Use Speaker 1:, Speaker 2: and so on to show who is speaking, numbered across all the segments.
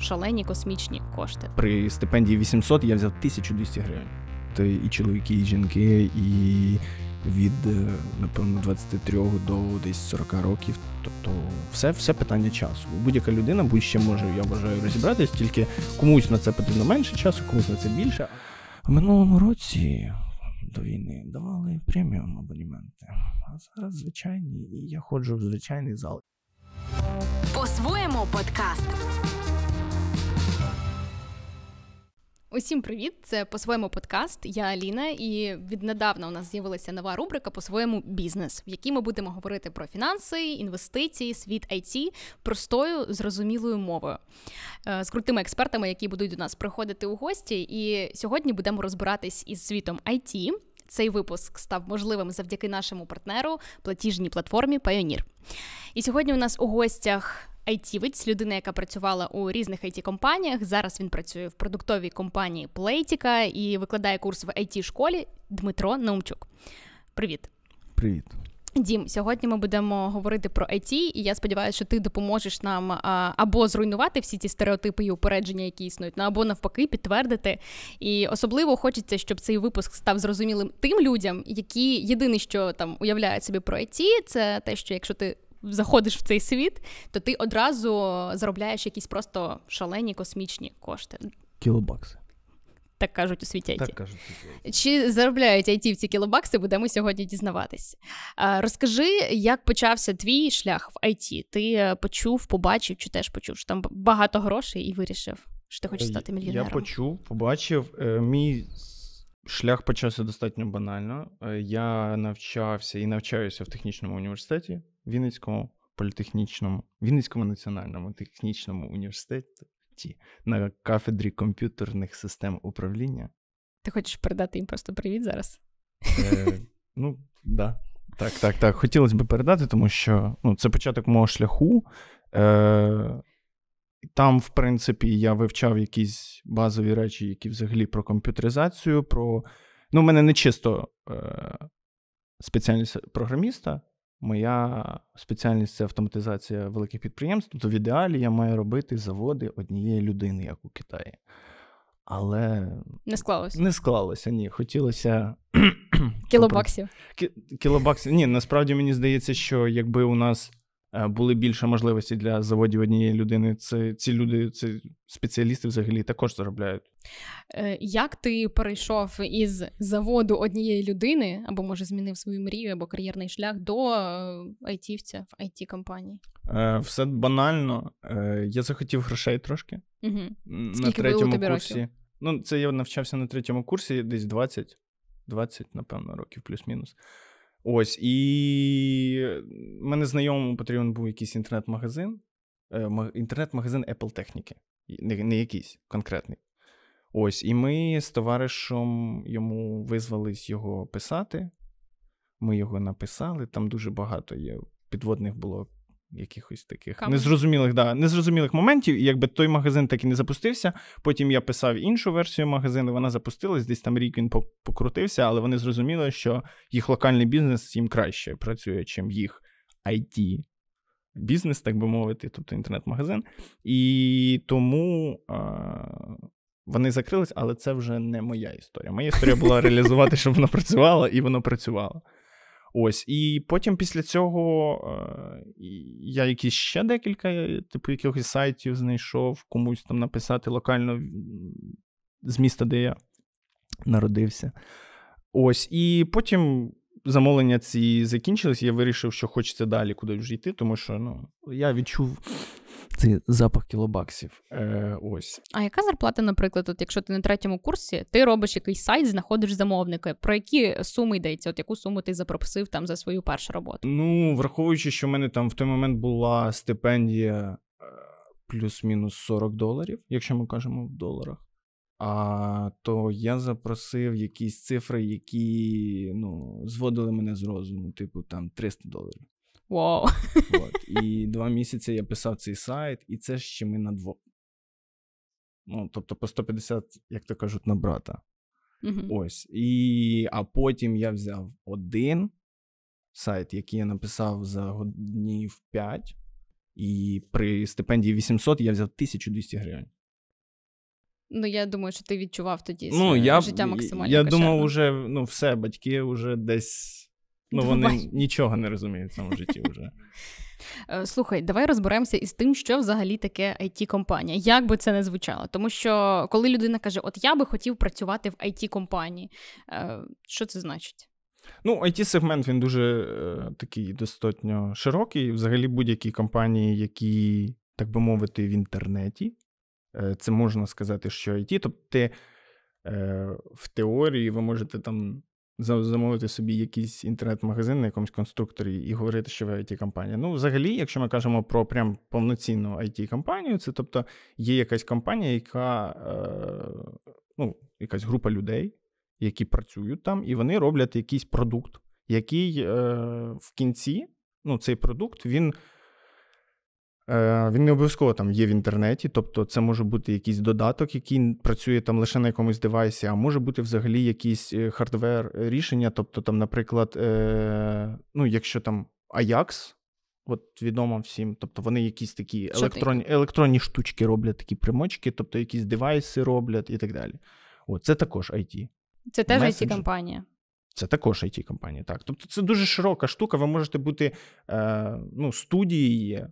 Speaker 1: шалені космічні
Speaker 2: кошти. При стипендії 800 я взяв 1200 гривень. Це і чоловіки, і жінки, і від е, напевно 23 до десь 40 років. Тобто, все все питання часу. Будь-яка людина будь-ще може, я вважаю, розібратися, тільки комусь на це потрібно менше часу, комусь на це більше. В минулому році. До війни давали преміум абоніменти. А зараз звичайні, і я ходжу в звичайний зал.
Speaker 1: По-своєму подкаст. Усім привіт! Це по-своєму подкаст. Я Аліна, і віднедавна у нас з'явилася нова рубрика по-своєму бізнес, в якій ми будемо говорити про фінанси, інвестиції, світ IT простою зрозумілою мовою е, з крутими експертами, які будуть до нас приходити у гості. І сьогодні будемо розбиратись із світом IT. Цей випуск став можливим завдяки нашому партнеру платіжній платформі Пайонір. І сьогодні у нас у гостях айтівець, людина, яка працювала у різних it компаніях Зараз він працює в продуктовій компанії Плейтіка і викладає курс в it школі Дмитро Наумчук. Привіт, привіт. Дім, сьогодні ми будемо говорити про IT, і я сподіваюся, що ти допоможеш нам або зруйнувати всі ці стереотипи і упередження, які існують, ну, або навпаки підтвердити. І особливо хочеться, щоб цей випуск став зрозумілим тим людям, які єдине, що там уявляють собі про IT, це те, що якщо ти заходиш в цей світ, то ти одразу заробляєш якісь просто шалені космічні кошти. Кілобакси. Так кажуть у світі IT. Так кажуть. Чи заробляють айтівці кілобакси, будемо сьогодні дізнаватись. Розкажи, як почався твій шлях в IT? Ти почув, побачив, чи теж почув, що там багато грошей і вирішив, що ти хочеш е, стати мільйонером? Я
Speaker 2: почув, побачив. Е, мій шлях почався достатньо банально. Е, я навчався і навчаюся в технічному університеті Вінницькому політехнічному, Вінницькому національному технічному університеті на кафедрі комп'ютерних систем управління.
Speaker 1: Ти хочеш передати їм просто привіт зараз?
Speaker 2: Е, Ну, да. так, так, так. Хотілося б передати, тому що ну, це початок мого шляху. Е, Там, в принципі, я вивчав якісь базові речі, які взагалі про комп'ютеризацію. про... Ну, в мене не чисто е, спеціальність програміста. Моя спеціальність це автоматизація великих підприємств. Тобто в ідеалі я маю робити заводи однієї людини, як у Китаї. Але не склалося. Не склалося, ні. Хотілося. Кілобаксів. Кілобаксів. Ні, насправді мені здається, що якби у нас Е, були більше можливості для заводів однієї людини. Це ці люди, це спеціалісти взагалі також заробляють.
Speaker 1: Е, як ти перейшов із заводу однієї людини, або може змінив свою мрію або кар'єрний шлях до е, айтівця в айті компанії?
Speaker 2: Все банально. Я захотів грошей трошки угу.
Speaker 1: на Скільки третьому тобі курсі. Років?
Speaker 2: Ну, це я навчався на третьому курсі, десь 20, 20, напевно, років плюс-мінус. Ось, і мене знайомому потрібен був якийсь інтернет-магазин, е, інтернет-магазин Apple техніки, не, не якийсь конкретний. Ось, і ми з товаришем йому визвались його писати. Ми його написали, там дуже багато є підводних було якихось таких Кам... незрозумілих да, незрозумілих моментів. І якби той магазин так і не запустився. Потім я писав іншу версію магазину, вона запустилась, десь там рік він покрутився, але вони зрозуміли, що їх локальний бізнес їм краще працює, чим їх IT. Бізнес, так би мовити, тобто інтернет-магазин. І тому е- вони закрились, але це вже не моя історія. Моя історія була реалізувати, щоб воно працювало, і воно працювало. Ось, і потім після цього е, я якісь ще декілька, е, типу, якихось сайтів знайшов, комусь там написати локально з міста, де я народився. Ось, і потім замовлення ці закінчились, я вирішив, що хочеться далі куди вже йти, тому що ну, я відчув. цей запах кілобаксів. Е, ось.
Speaker 1: А яка зарплата, наприклад, от якщо ти на третьому курсі, ти робиш якийсь сайт, знаходиш замовника. Про які суми йдеться? От яку суму ти запросив там за свою першу роботу?
Speaker 2: Ну, враховуючи, що в мене там в той момент була стипендія е, плюс-мінус 40 доларів, якщо ми кажемо в доларах а, То я запросив якісь цифри, які ну, зводили мене з розуму, типу там 300 доларів. Wow. От. І два місяці я писав цей сайт, і це ще ми на двох. Ну, тобто по 150, як то кажуть, на брата. Mm-hmm. Ось. І, А потім я взяв один сайт, який я написав за днів 5, і при стипендії 800 я взяв 1200 гривень.
Speaker 1: Ну, я думаю, що ти відчував тоді ну, я, життя максимально. Я кошерно. думав, уже
Speaker 2: ну, все, батьки вже десь. Ну, Думаю. вони нічого не розуміють в цьому житті вже.
Speaker 1: Е, слухай, давай розберемося із тим, що взагалі таке it компанія Як би це не звучало? Тому що коли людина каже, от я би хотів працювати в it компанії е, що це значить?
Speaker 2: Ну, it сегмент він дуже е, такий достатньо широкий. Взагалі будь-які компанії, які, так би мовити, в інтернеті. Е, це можна сказати, що IT. Тобто ти, е, в теорії ви можете там замовити собі якийсь інтернет-магазин на якомусь конструкторі і говорити, що ви it компанія Ну, взагалі, якщо ми кажемо про прям повноцінну it компанію це тобто є якась компанія, яка е, ну, якась група людей, які працюють там, і вони роблять якийсь продукт, який в кінці ну, цей продукт він. Е, він не обов'язково там є в інтернеті, тобто це може бути якийсь додаток, який працює там лише на якомусь девайсі, а може бути взагалі якісь е, хардвер рішення. Тобто, там, наприклад, е, ну, якщо там Ajax, от відомо всім, тобто вони якісь такі електронні електронні штучки роблять, такі примочки, тобто якісь девайси роблять і так далі. От, Це також IT.
Speaker 1: Це теж it компанія
Speaker 2: це також it компанія так. Тобто це дуже широка штука. Ви можете бути е, ну, студії є,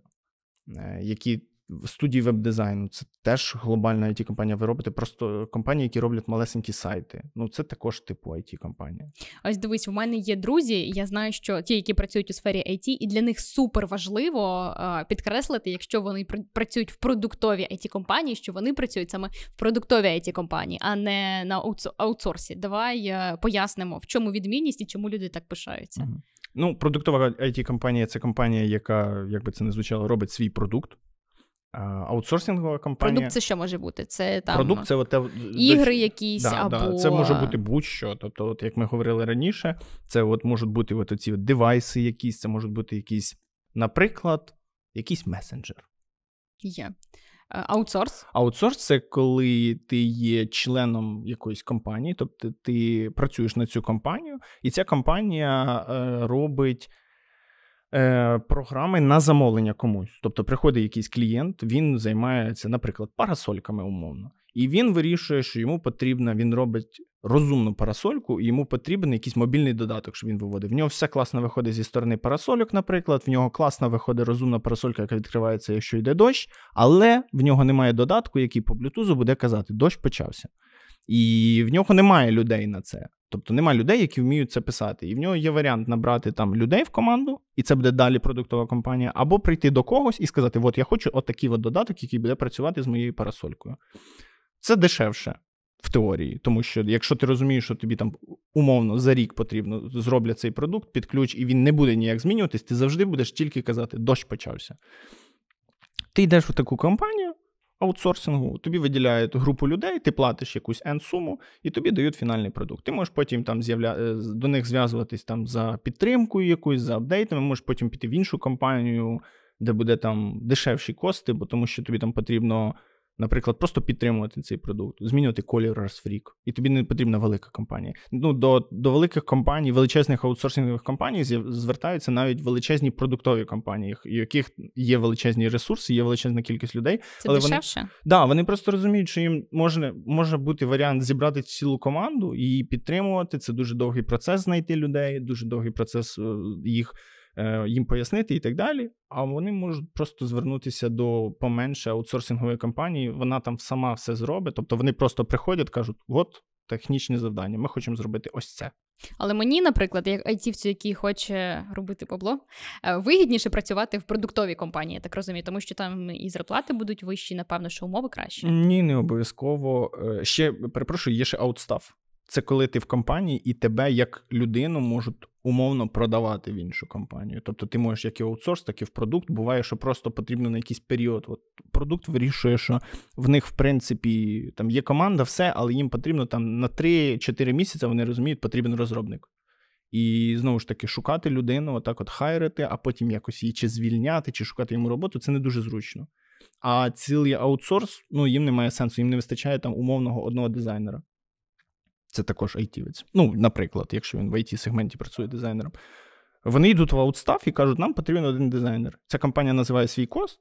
Speaker 2: Е, які студії веб-дизайну, це теж глобальна it компанія Ви робите просто компанії, які роблять малесенькі сайти. Ну це також типу it компанія
Speaker 1: Ось дивись, у мене є друзі. Я знаю, що ті, які працюють у сфері IT, і для них супер важливо е, підкреслити, якщо вони працюють в продуктовій it компанії, що вони працюють саме в продуктовій it компанії, а не на аутсорсі. Давай е, пояснимо, в чому відмінність і чому люди так пишаються. Угу.
Speaker 2: Ну, продуктова it компанія це компанія, яка, як би це не звучало, робить свій продукт. Аутсорсингова компанія. Продукт це що
Speaker 1: може бути? Це там Продукт це от, ігри якісь. Да, або... Да. Це може бути
Speaker 2: будь-що. Тобто, от, як ми говорили раніше, це от можуть бути от ці девайси, якісь, це можуть бути якісь, наприклад, якийсь месенджер.
Speaker 1: Є. Yeah. Е, аутсорс
Speaker 2: аутсорс це коли ти є членом якоїсь компанії, тобто ти працюєш на цю компанію, і ця компанія е, робить е, програми на замовлення комусь. Тобто приходить якийсь клієнт, він займається, наприклад, парасольками умовно. І він вирішує, що йому потрібно, він робить розумну парасольку, і йому потрібен якийсь мобільний додаток, що він виводив. В нього все класно виходить зі сторони парасольок, наприклад. В нього класно виходить розумна парасолька, яка відкривається, якщо йде дощ, але в нього немає додатку, який по блютузу буде казати, дощ почався. І в нього немає людей на це. Тобто немає людей, які вміють це писати. І в нього є варіант набрати там людей в команду, і це буде далі продуктова компанія, або прийти до когось і сказати: От я хочу отакий от додаток, який буде працювати з моєю парасолькою. Це дешевше в теорії, тому що якщо ти розумієш, що тобі там умовно за рік потрібно зроблять цей продукт під ключ, і він не буде ніяк змінюватись, ти завжди будеш тільки казати, дощ почався. Ти йдеш в таку компанію аутсорсингу, тобі виділяють групу людей, ти платиш якусь n суму і тобі дають фінальний продукт. Ти можеш потім там з'явля... Е, до них зв'язуватись там за підтримкою якоюсь, за апдейтами, можеш потім піти в іншу компанію, де буде там дешевші кости, бо тому що тобі там потрібно. Наприклад, просто підтримувати цей продукт, змінювати колір раз в рік, і тобі не потрібна велика компанія. Ну до до великих компаній, величезних аутсорсингових компаній звертаються навіть величезні продуктові компанії, у яких є величезні ресурси, є величезна кількість людей. Це але дешевше? Вони, да, вони просто розуміють, що їм можна може бути варіант зібрати цілу команду і її підтримувати. Це дуже довгий процес знайти людей, дуже довгий процес е, їх. Е, їм пояснити і так далі. А вони можуть просто звернутися до поменше аутсорсингової компанії. Вона там сама все зробить. Тобто вони просто приходять, кажуть, от технічне завдання, ми хочемо зробити ось
Speaker 1: це. Але мені, наприклад, як айтівцю, який хоче робити бабло, е, вигідніше працювати в продуктовій компанії, я так розумію, тому що там і зарплати будуть вищі, напевно, що умови краще.
Speaker 2: Ні, не обов'язково. Е, ще перепрошую, є ще аутстав. Це коли ти в компанії і тебе як людину можуть умовно продавати в іншу компанію. Тобто ти можеш як і аутсорс, так і в продукт. Буває, що просто потрібно на якийсь період. От Продукт вирішує, що в них, в принципі, там є команда, все, але їм потрібно там на 3-4 місяці вони розуміють, потрібен розробник. І знову ж таки, шукати людину, отак от хайрити, а потім якось її чи звільняти, чи шукати йому роботу це не дуже зручно. А цілий аутсорс, ну їм немає сенсу, їм не вистачає там умовного одного дизайнера це також айтівець. Ну, наприклад, якщо він в it сегменті працює дизайнером, вони йдуть в аутстаф і кажуть, нам потрібен один дизайнер. Ця компанія називає свій кост,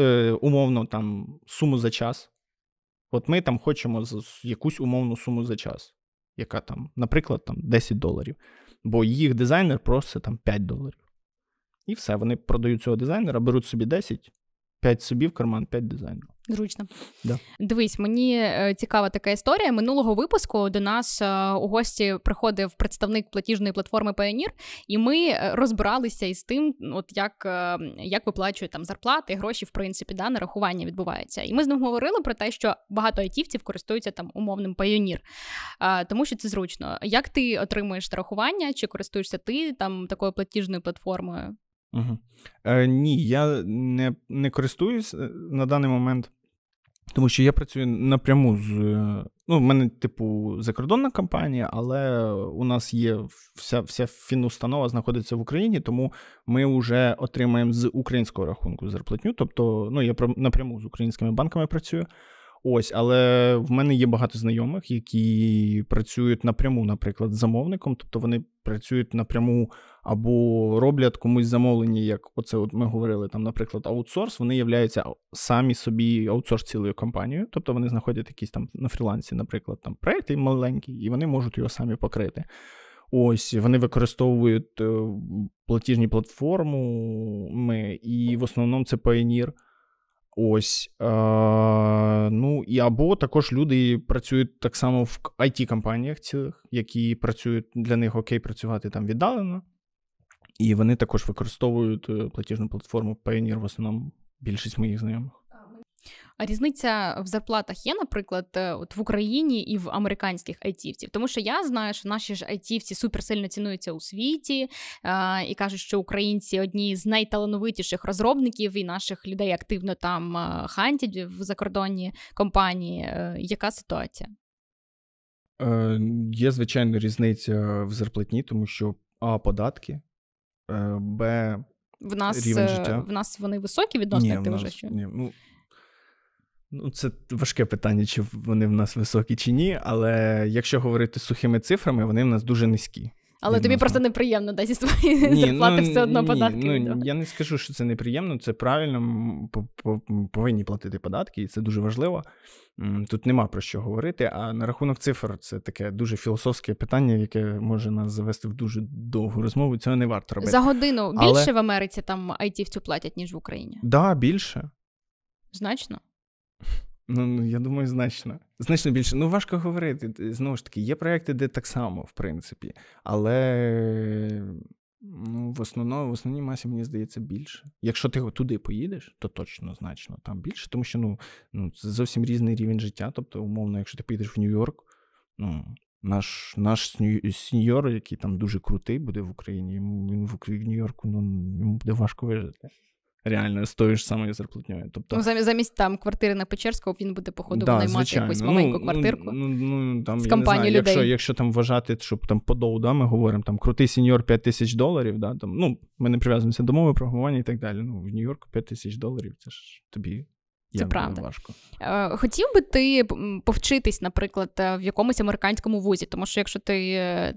Speaker 2: е, умовно, там суму за час. От ми там хочемо якусь умовну суму за час, яка там, наприклад, там 10 доларів. Бо їх дизайнер просить там 5 доларів. І все, вони продають цього дизайнера, беруть собі 10 5 собі в карман, 5 дизайнерів.
Speaker 1: Зручно. Да. Дивись, мені е, цікава така історія. Минулого випуску до нас е, у гості приходив представник платіжної платформи Payoneer, і ми е, розбиралися із тим, от як як виплачують там зарплати, гроші, в принципі, да, нарахування відбувається. І ми з ним говорили про те, що багато айтівців користуються там умовним Payoneer, тому що це зручно. Як ти отримуєш нарахування, чи користуєшся ти там такою платіжною платформою?
Speaker 2: Угу. Е, Ні, я не не користуюсь е, на даний момент, тому що я працюю напряму з. Е, ну, в мене, типу, закордонна компанія, але у нас є вся вся фінустанова знаходиться в Україні, тому ми вже отримаємо з українського рахунку зарплатню. Тобто, ну я напряму з українськими банками працюю. Ось, але в мене є багато знайомих, які працюють напряму, наприклад, з замовником, тобто вони працюють напряму або роблять комусь замовлення, як оце от ми говорили там, наприклад, аутсорс. Вони являються самі собі аутсорс цілою компанією, тобто вони знаходять якісь там на фрілансі, наприклад, там проекти маленький, і вони можуть його самі покрити. Ось вони використовують е, платіжні платформи, і в основному це Payoneer. Ось. Ну і або також люди працюють так само в it компаніях цілих, які працюють для них окей, працювати там віддалено. І вони також використовують е, платіжну платформу Payoneer в основному більшість моїх знайомих
Speaker 1: різниця в зарплатах є, наприклад, е, от в Україні і в американських айтівців? Тому що я знаю, що наші ж айтівці суперсильно цінуються у світі а, е, і кажуть, що українці одні з найталановитіших розробників і наших людей активно там е, хантять в закордонні компанії. Яка ситуація?
Speaker 2: Е, Є звичайно різниця в зарплатні, тому що А, податки, Б. В нас Рівень життя. в нас вони високі відносно, ні, як ти вже Ні, ну Ну, це важке питання, чи вони в нас високі чи ні, але якщо говорити сухими цифрами, вони в нас дуже низькі.
Speaker 1: Але відносно. тобі просто неприємно да, зі своєї ні, ну, зарплати ну, все одно ні, ну, податки. Ну,
Speaker 2: Я не скажу, що це неприємно, це правильно, повинні платити податки, і це дуже важливо. Тут нема про що говорити. А на рахунок цифр це таке дуже філософське питання, яке може нас завести в дуже довгу розмову. Цього не варто робити. За годину більше Але...
Speaker 1: в Америці там айтівцю платять, ніж в Україні. Так,
Speaker 2: да, більше. Значно. Ну, ну, я думаю, значно. Значно більше. Ну, важко говорити. Знову ж таки, є проекти, де так само, в принципі. Але ну, в основному, в основній масі, мені здається, більше. Якщо ти туди поїдеш, то точно значно там більше, тому що ну, ну це зовсім різний рівень життя. Тобто, умовно, якщо ти поїдеш в Нью-Йорк, ну. Наш наш сеньор, який там дуже крутий, буде в Україні. Йому він в Україні Нью-Йорку, ну йому буде важко вижити реально з тою ж самою зарплатньою. Тобто, ну,
Speaker 1: замість, там квартири на Печерського він буде, походу, да, наймати звичайно. якусь маленьку ну, квартирку.
Speaker 2: Ну, ну, там, з я не знаю, людей. Якщо якщо там вважати, щоб там по доу, да, ми говоримо, там крутий сеньор 5 тисяч доларів, да, там, ну, ми не прив'язуємося до мови програмування і так далі. Ну, в Нью-Йорку 5 тисяч доларів, це ж тобі це правда.
Speaker 1: важко. Е, хотів би ти повчитись, наприклад, е, в якомусь американському вузі, тому що якщо ти е,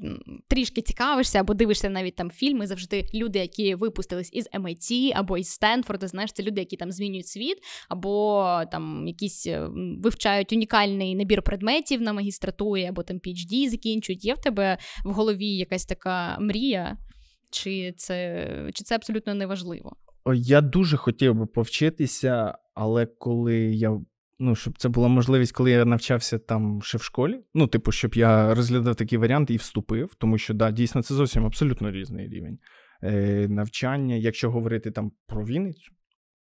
Speaker 1: трішки цікавишся або дивишся навіть там фільми, завжди люди, які випустились із MIT або із Стенфорда, знаєш, це люди, які там змінюють світ, або там якісь вивчають унікальний набір предметів на магістратурі, або там PhD закінчують. Є в тебе в голові якась така мрія, чи це, чи це абсолютно неважливо?
Speaker 2: Я дуже хотів би повчитися, але коли я. Ну, щоб це була можливість, коли я навчався там ще в школі. Ну, типу, щоб я розглядав такий варіант і вступив, тому що да, дійсно це зовсім абсолютно різний рівень е, навчання. Якщо говорити там про Вінницю,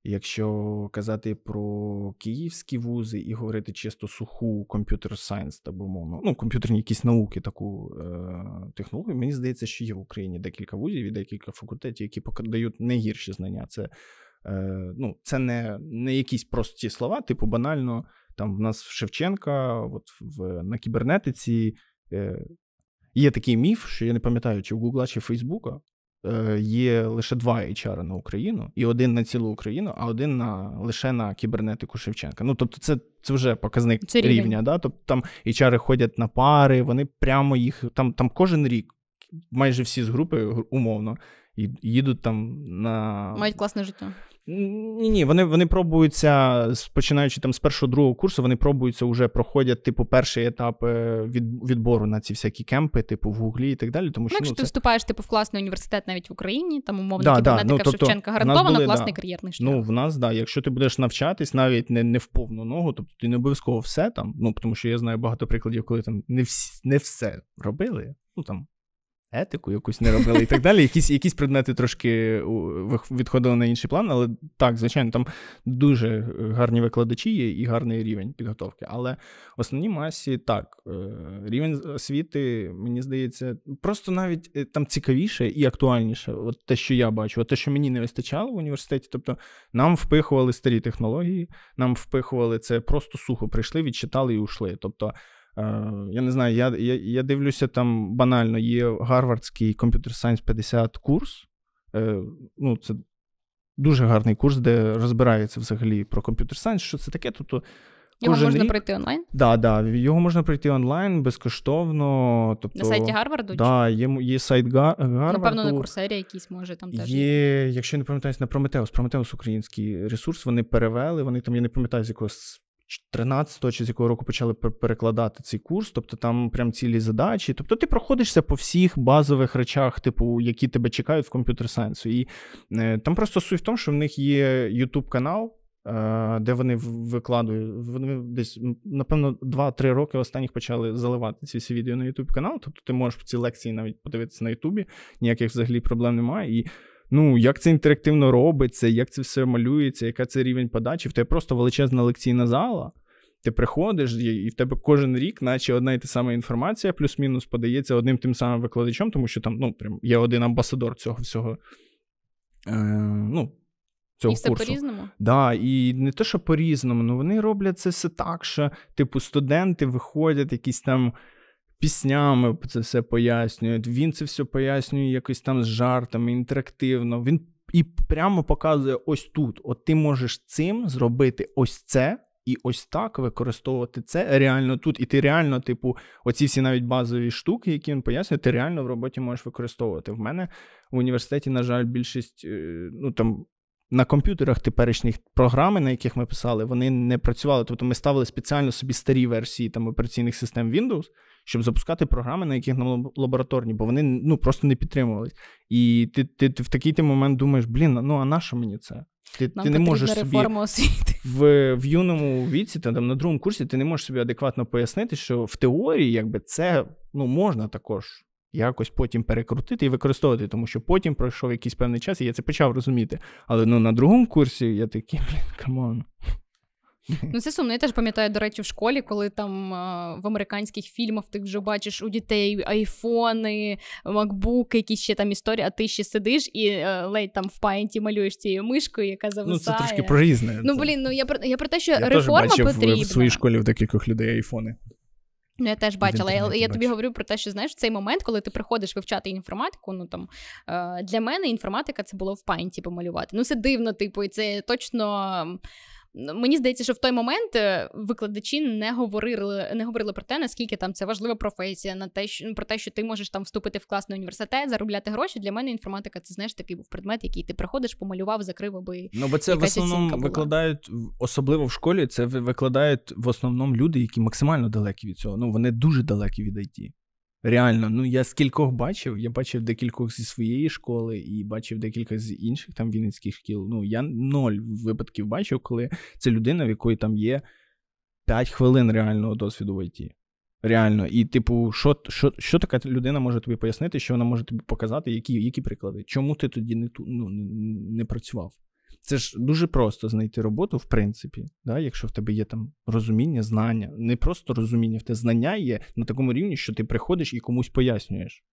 Speaker 2: Якщо казати про київські вузи і говорити чисто суху комп'ютер сайенс, та би мовно, ну комп'ютерні якісь науки, таку е, технологію, мені здається, що є в Україні декілька вузів і декілька факультетів, які дають не гірші знання. Це е, ну, це не не якісь прості слова, типу банально. Там в нас в Шевченка, от в, на кібернетиці е, є такий міф, що я не пам'ятаю, чи в Гугла, чи Фейсбука, Е, є лише два HR на Україну, і один на цілу Україну, а один на лише на кібернетику Шевченка. Ну тобто, це це вже показник це рівня. рівня. Да? Тобто там HR ходять на пари, вони прямо їх там, там кожен рік. Майже всі з групи умовно їдуть там на. Мають
Speaker 1: класне життя. Ні,
Speaker 2: ні, вони вони пробуються, починаючи там з першого другого курсу, вони пробуються вже проходять, типу, перший етап е, від, відбору на ці всякі кемпи, типу в Гуглі і так далі. Тому ну, що ну, якщо ну, ти
Speaker 1: вступаєш типу в класний університет навіть в Україні, там умовно да, кімнатика типу, да, ну, тобто, Шевченка гарантовано були, класний да. кар'єрний ну,
Speaker 2: шлях. Ну в нас да. Якщо ти будеш навчатись навіть не не в повну ногу, тобто ти не обов'язково все там. Ну тому що я знаю багато прикладів, коли там не всі, не все робили. Ну там етику якусь не робили і так далі. Якісь якісь предмети трошки е, відходили на інший план, але так, звичайно, там дуже е, гарні викладачі є і гарний рівень підготовки. Але в основній масі так, е, рівень освіти, мені здається, просто навіть там цікавіше і актуальніше, от те, що я бачу, от те, що мені не вистачало в університеті, тобто нам впихували старі технології, нам впихували це просто сухо, прийшли, відчитали і ушли. Тобто Е, я не знаю, я я, я дивлюся там банально, є гарвардський комп'ютер Science 50 курс. Е, ну, Це дуже гарний курс, де розбирається взагалі про комп'ютер Science, що це таке. тобто його можна рік... пройти онлайн? Да, да, його можна пройти онлайн безкоштовно. Тобто, На сайті Гарварду? Да, є є сайт е, Гарварду. Напевно, на курсері якісь може там теж. Є, якщо я не пам'ятаюся на Прометеус, Прометеус український ресурс, вони перевели, вони там, я не пам'ятаю, з якогось 13-го чи з якого року почали перекладати цей курс, тобто там прям цілі задачі. Тобто ти проходишся по всіх базових речах, типу, які тебе чекають в комп'ютер сайенсу. І е, там просто суть в тому, що в них є YouTube канал, е, де вони викладують. Вони десь, напевно, 2-3 роки останніх почали заливати ці всі відео на YouTube канал. Тобто ти можеш ці лекції навіть подивитися на YouTube, ніяких взагалі проблем немає. І ну як це інтерактивно робиться, як це все малюється, яка це рівень подачі. В тебе просто величезна лекційна зала. Ти приходиш, і в тебе кожен рік, наче одна і та сама інформація, плюс-мінус подається одним тим самим викладачом, тому що там ну, прям є один амбасадор цього всього. Е, ну, Цього і все курсу. по-різному? Да, і не те, що по-різному, ну вони роблять це все так, що, типу, студенти виходять, якісь там піснями це все пояснює. Він це все пояснює якось там з жартами, інтерактивно. Він і прямо показує ось тут: от ти можеш цим зробити ось це. І ось так використовувати це реально тут. І ти реально, типу, оці всі навіть базові штуки, які він пояснює, ти реально в роботі можеш використовувати. В мене в університеті, на жаль, більшість е, ну там на комп'ютерах теперішніх програми, на яких ми писали, вони не працювали. Тобто ми ставили спеціально собі старі версії там операційних систем Windows щоб запускати програми, на яких нам лабораторні, бо вони ну просто не підтримувались. І ти ти, ти в такий ти момент думаєш, блін, ну а нащо мені це? Ти нам ти не можеш собі освіти. в в юному віці, та там на другому курсі, ти не можеш собі адекватно пояснити, що в теорії якби це ну можна також. Якось потім перекрутити і використовувати, тому що потім пройшов якийсь певний час, і я це почав розуміти. Але ну на другому курсі я такий, блін, камон.
Speaker 1: Ну це сумно. Я теж пам'ятаю, до речі, в школі, коли там в американських фільмах ти вже бачиш у дітей айфони, макбуки, якісь ще там історії, а ти ще сидиш і е, ледь там в паєнті малюєш цією мишкою, яка зависає. Ну це трошки про різне. Ну блін, ну я про я про те, що я реформа теж бачив потрібна. в своїй
Speaker 2: школі в декількох людей айфони.
Speaker 1: Ну, я теж бачила. Я, я тобі говорю про те, що знаєш в цей момент, коли ти приходиш вивчати інформатику, ну там е, для мене інформатика це було в пайнті помалювати. Ну це дивно, типу, і це точно Мені здається, що в той момент е, викладачі не говорили не говорили про те, наскільки там це важлива професія, на те, що про те, що ти можеш там вступити в класний університет, заробляти гроші. Для мене інформатика це знаєш такий був предмет, який ти приходиш, помалював, закрив аби ну бо це в основному
Speaker 2: викладають особливо в школі. Це викладають в основному люди, які максимально далекі від цього. Ну вони дуже далекі від IT. Реально, ну я скількох бачив, я бачив декількох зі своєї школи і бачив декілька з інших там вінницьких шкіл. Ну, я ноль випадків бачив, коли це людина, в якої там є 5 хвилин реального досвіду в IT. Реально, і, типу, що що, що така людина може тобі пояснити, що вона може тобі показати, які які приклади? Чому ти тоді не ну, не працював? Це ж дуже просто знайти роботу, в принципі, да, якщо в тебе є там розуміння, знання, не просто розуміння, в те знання є на такому рівні, що ти приходиш і комусь пояснюєш.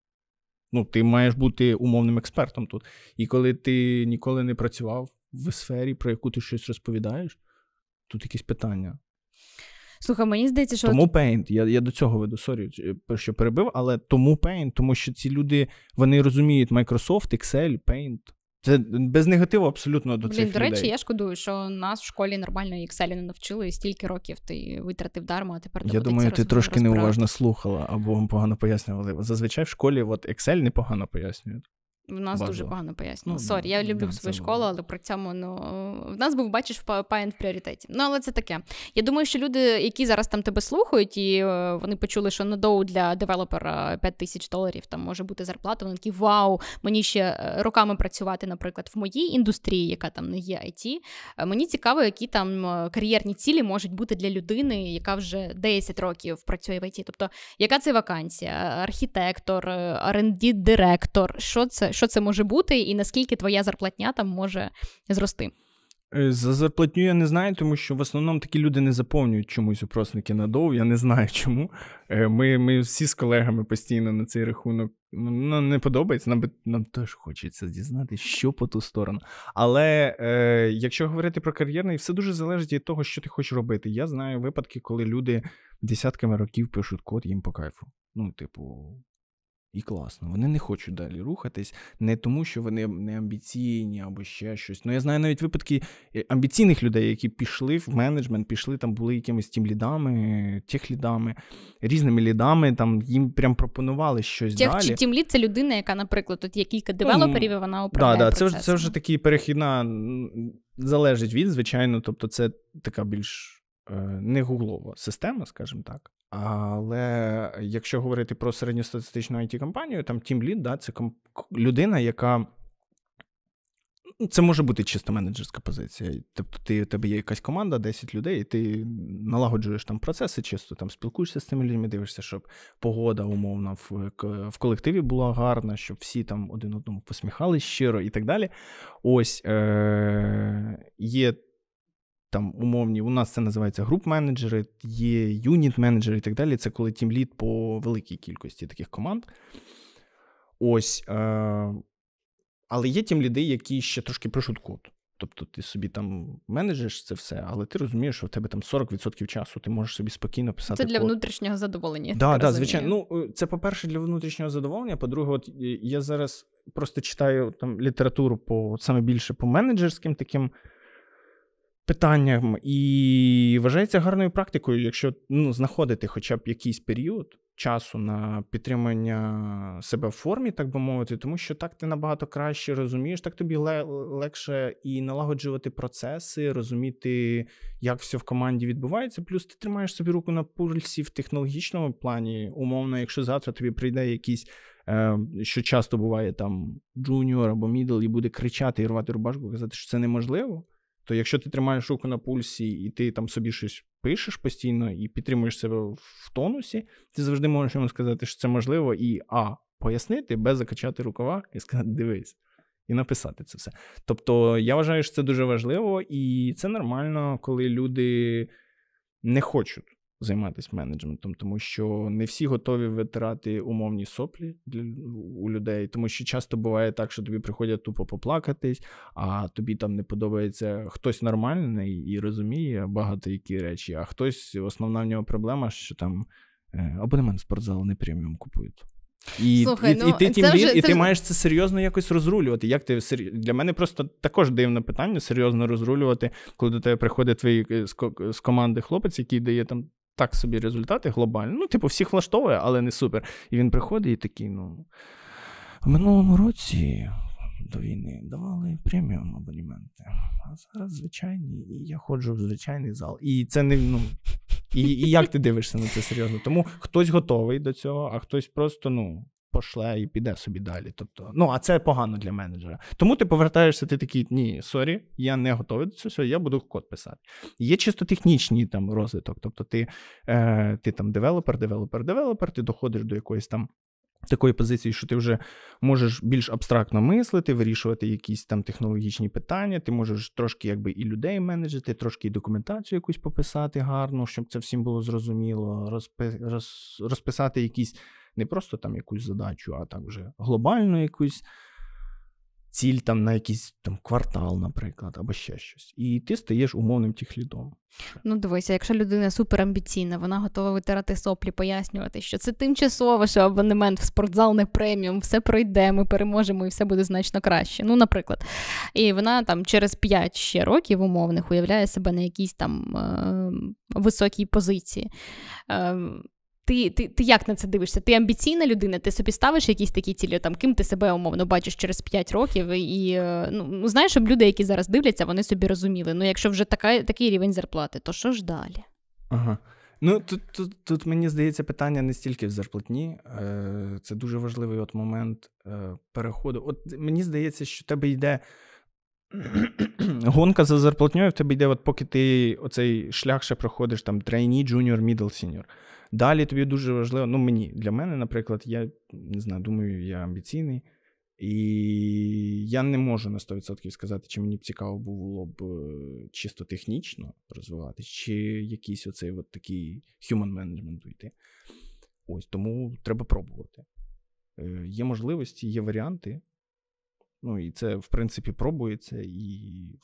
Speaker 2: Ну, ти маєш бути умовним експертом тут. І коли ти ніколи не працював в сфері, про яку ти щось розповідаєш, тут якісь питання.
Speaker 1: Слухай, мені здається, що. Тому
Speaker 2: Paint, я я до цього веду, сорі, що перебив, але тому пейнт, тому що ці люди вони розуміють Microsoft, Excel, Paint. Це без негативу абсолютно до Блін, цих Блін, до речі,
Speaker 1: я шкодую, що нас в школі нормально Excel не навчили, і стільки років ти витратив дарма, а тепер Я думаю, ти трошки розбирати. неуважно
Speaker 2: слухала або вам погано пояснювали. Зазвичай в школі от Excel непогано пояснюють.
Speaker 1: В нас Базово. дуже погано пояснювали. Ну, Сорі, я люблю да, свою школу, але при цьому ну в нас був, бачиш, паєн в пріоритеті. Ну, але це таке. Я думаю, що люди, які зараз там тебе слухають, і е, вони почули, що на доу для девелопера 5 тисяч доларів там може бути зарплата. Вони такі вау, мені ще е, роками працювати, наприклад, в моїй індустрії, яка там не є IT. Е, мені цікаво, які там кар'єрні цілі можуть бути для людини, яка вже 10 років працює в IT. Тобто, яка це вакансія? Архітектор, rd директор що це? що це може бути, і наскільки твоя зарплатня там може зрости?
Speaker 2: Е, за зарплатню я не знаю, тому що в основному такі люди не заповнюють чомусь опросники на ДОУ, Я не знаю чому. Е, ми ми всі з колегами постійно на цей рахунок нам ну, ну, не подобається. Нам нам теж хочеться дізнати, що по ту сторону. Але е, якщо говорити про кар'єрний, все дуже залежить від того, що ти хочеш робити. Я знаю випадки, коли люди десятками років пишуть код їм по кайфу. Ну, типу, і класно, вони не хочуть далі рухатись, не тому, що вони не амбіційні або ще щось. Ну я знаю навіть випадки е, амбіційних людей, які пішли в менеджмент, пішли там, були якимись тим лідами, тих лідами, різними лідами. Там їм прям пропонували щось Тех, далі. Чи тім
Speaker 1: лід це людина, яка, наприклад, тут є кілька ну, девелоперів, і вона управляє да, да, процесом. Це вже це вже
Speaker 2: такі перехідна залежить від звичайно. Тобто, це така більш е, не гуглова система, скажімо так. Але е, якщо говорити про середньостатистичну it компанію там тімлід, да, це комп... людина, яка ну, це може бути чисто менеджерська позиція. Тобто, ти у тебе є якась команда, 10 людей, і ти налагоджуєш там процеси, чисто там спілкуєшся з цими людьми, дивишся, щоб погода умовно в е, в колективі була гарна, щоб всі там один одному посміхались щиро і так далі. Ось е- є там умовні, у нас це називається груп-менеджери, є юніт-менеджери і так далі. Це коли тім тімліт по великій кількості таких команд. Ось. Е- але є тім ліди, які ще трошки пишуть код. Тобто ти собі там менеджеш це все, але ти розумієш, що в тебе там 40% часу ти можеш собі спокійно писати. Це для
Speaker 1: код. внутрішнього задоволення. Да, так, да, звичайно.
Speaker 2: Ну, е, Це, по-перше, для внутрішнього задоволення. По-друге, от е, я зараз просто читаю там літературу по саме більше по менеджерським таким питанням і вважається гарною практикою, якщо ну, знаходити хоча б якийсь період часу на підтримання себе в формі, так би мовити, тому що так ти набагато краще розумієш, так тобі легше і налагоджувати процеси, розуміти, як все в команді відбувається. Плюс ти тримаєш собі руку на пульсі в технологічному плані, умовно, якщо завтра тобі прийде якийсь. Е, що часто буває там джуніор або мідл і буде кричати і рвати рубашку, казати, що це неможливо. То тобто, якщо ти тримаєш руку на пульсі, і ти там собі щось пишеш постійно і підтримуєш себе в тонусі, ти завжди можеш йому сказати, що це можливо, і а, пояснити, без закачати рукава і сказати, дивись. І написати це все. Тобто, я вважаю, що це дуже важливо, і це нормально, коли люди не хочуть займатися менеджментом, тому що не всі готові витирати умовні соплі для у людей, тому що часто буває так, що тобі приходять тупо поплакатись, а тобі там не подобається хтось нормальний і розуміє багато які речі, а хтось основна в нього проблема, що там е, абонемент спортзалу не преміум купують. І Слухай, і, ну, і, ти тим вже, і ти вже... маєш це серйозно якось розрулювати. Як ти сер Для мене просто також дивне питання серйозно розрулювати, коли до тебе приходить твій е, з команди хлопець, який дає там так собі результати глобально. Ну, типу, всіх влаштовує, але не супер. І він приходить і такий, ну. В минулому році до війни давали преміум абоніменти. а зараз звичайні, і я ходжу в звичайний зал. І це не ну. І, і як ти дивишся на це серйозно? Тому хтось готовий до цього, а хтось просто ну пошле і піде собі далі. Тобто, ну а це погано для менеджера. Тому ти повертаєшся, ти такий, ні, сорі, я не готовий до цього, я буду код писати. Є чисто технічний там розвиток. Тобто, ти е, ти там девелопер, девелопер, девелопер, ти доходиш до якоїсь там. Такої позиції, що ти вже можеш більш абстрактно мислити, вирішувати якісь там технологічні питання, ти можеш трошки якби і людей менеджити, трошки і документацію якусь пописати гарно, щоб це всім було зрозуміло, розпи, роз, розписати якісь не просто там якусь задачу, а так вже глобальну якусь ціль там на якийсь там квартал, наприклад, або ще щось. І ти стаєш умовним тіхлідом.
Speaker 1: Ну, дивися, якщо людина суперамбіційна, вона готова витирати соплі, пояснювати, що це тимчасово, що абонемент в спортзал не преміум, все пройде, ми переможемо і все буде значно краще. Ну, наприклад, і вона там через 5 ще років умовних уявляє себе на якійсь там е- високій позиції. Е- ти ти, ти як на це дивишся? Ти амбіційна людина, ти собі ставиш якісь такі цілі, там ким ти себе умовно бачиш через 5 років, і е, ну, ну знаєш, щоб люди, які зараз дивляться, вони собі розуміли. Ну, якщо вже така, такий рівень зарплати, то що ж далі?
Speaker 2: Ага. Ну тут тут, тут мені здається питання не стільки в зарплатні, е, це дуже важливий от момент е, переходу. От мені здається, що тебе йде Гонка за зарплатньою в тебе йде, от поки ти оцей шлях ще проходиш, там трейні, джуніор, мідл, сіньор. Далі тобі дуже важливо, ну мені для мене, наприклад, я не знаю, думаю, я амбіційний, і я не можу на 100% сказати, чи мені б цікаво було б е, чисто технічно розвивати, чи якийсь оцей от такий human management уйти. Ось тому треба пробувати. Е, є можливості, є варіанти. Ну і це в принципі пробується, і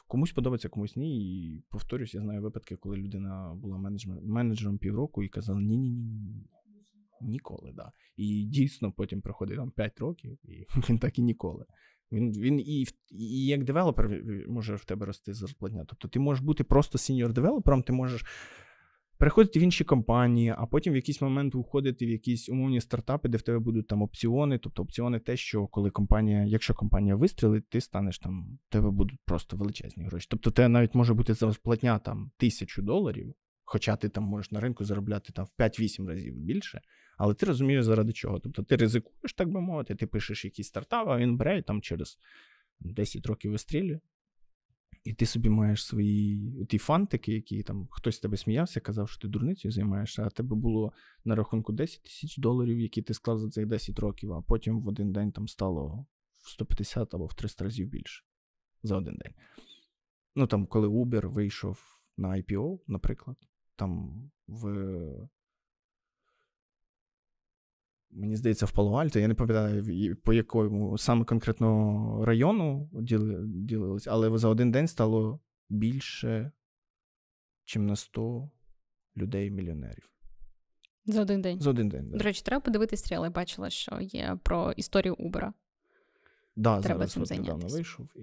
Speaker 2: комусь подобається, комусь ні. І повторюсь, я знаю випадки, коли людина була менеджером, півроку і казала ні ні ні ні ніколи, да. І дійсно потім проходить там 5 років, і він так і ніколи. Він він і і як девелопер може в тебе рости зарплатня. Тобто ти можеш бути просто сіньор-девелопером, ти можеш переходити в інші компанії, а потім в якийсь момент уходити в якісь умовні стартапи, де в тебе будуть там опціони. Тобто опціони те, що коли компанія, якщо компанія вистрілить, ти станеш там, в тебе будуть просто величезні гроші. Тобто, тебе навіть може бути зарплатня там тисячу доларів, хоча ти там можеш на ринку заробляти там в 5-8 разів більше. Але ти розумієш, заради чого. Тобто ти ризикуєш, так би мовити, ти пишеш якийсь стартап, а він бере там через 10 років вистрілює. І ти собі маєш свої ті фантики, які там хтось тебе сміявся, казав, що ти дурницею займаєшся, а тебе було на рахунку 10 тисяч доларів, які ти склав за цих 10 років, а потім в один день там стало в 150 або в 300 разів більше за один день. Ну там, коли Uber вийшов на IPO, наприклад, там в мені здається, в Пало-Альто, я не пам'ятаю, по якому саме конкретно району ділились, але за один день стало більше, чим на 100 людей-мільйонерів. За один день. За один день. Да. До
Speaker 1: речі, треба подивитися, я бачила, що є про історію Убера. Да, треба зараз цим недавно вийшов. І